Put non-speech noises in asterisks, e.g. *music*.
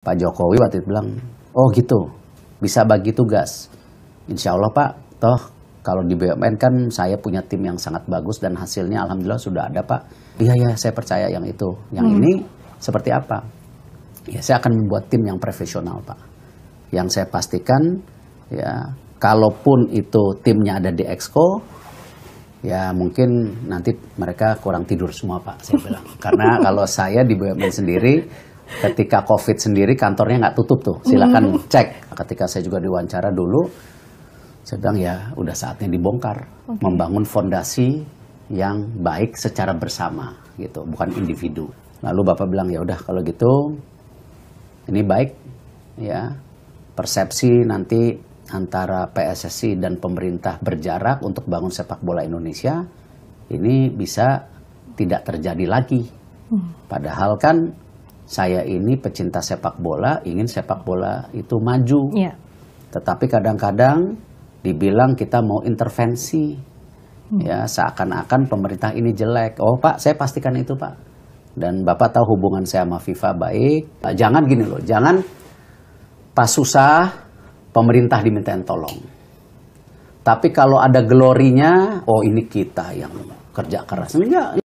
Pak Jokowi waktu itu bilang, oh gitu, bisa bagi tugas. Insya Allah Pak, toh kalau di BUMN kan saya punya tim yang sangat bagus dan hasilnya alhamdulillah sudah ada Pak. Iya ya, saya percaya yang itu. Yang hmm. ini seperti apa? Ya saya akan membuat tim yang profesional Pak. Yang saya pastikan ya kalaupun itu timnya ada di Exco, ya mungkin nanti mereka kurang tidur semua Pak. Saya bilang *laughs* karena kalau saya di BUMN sendiri ketika COVID sendiri kantornya nggak tutup tuh, silakan mm. cek. Ketika saya juga diwawancara dulu, saya bilang ya udah saatnya dibongkar, okay. membangun fondasi yang baik secara bersama gitu, bukan individu. Lalu bapak bilang ya udah kalau gitu ini baik ya persepsi nanti antara PSSI dan pemerintah berjarak untuk bangun sepak bola Indonesia ini bisa tidak terjadi lagi. Hmm. Padahal kan saya ini pecinta sepak bola, ingin sepak bola itu maju. Yeah. Tetapi kadang-kadang dibilang kita mau intervensi. Hmm. Ya, seakan-akan pemerintah ini jelek. Oh, Pak, saya pastikan itu, Pak. Dan Bapak tahu hubungan saya sama FIFA baik. Jangan gini loh, jangan pas susah pemerintah dimintain tolong. Tapi kalau ada glorinya, oh ini kita yang kerja keras. Enggak,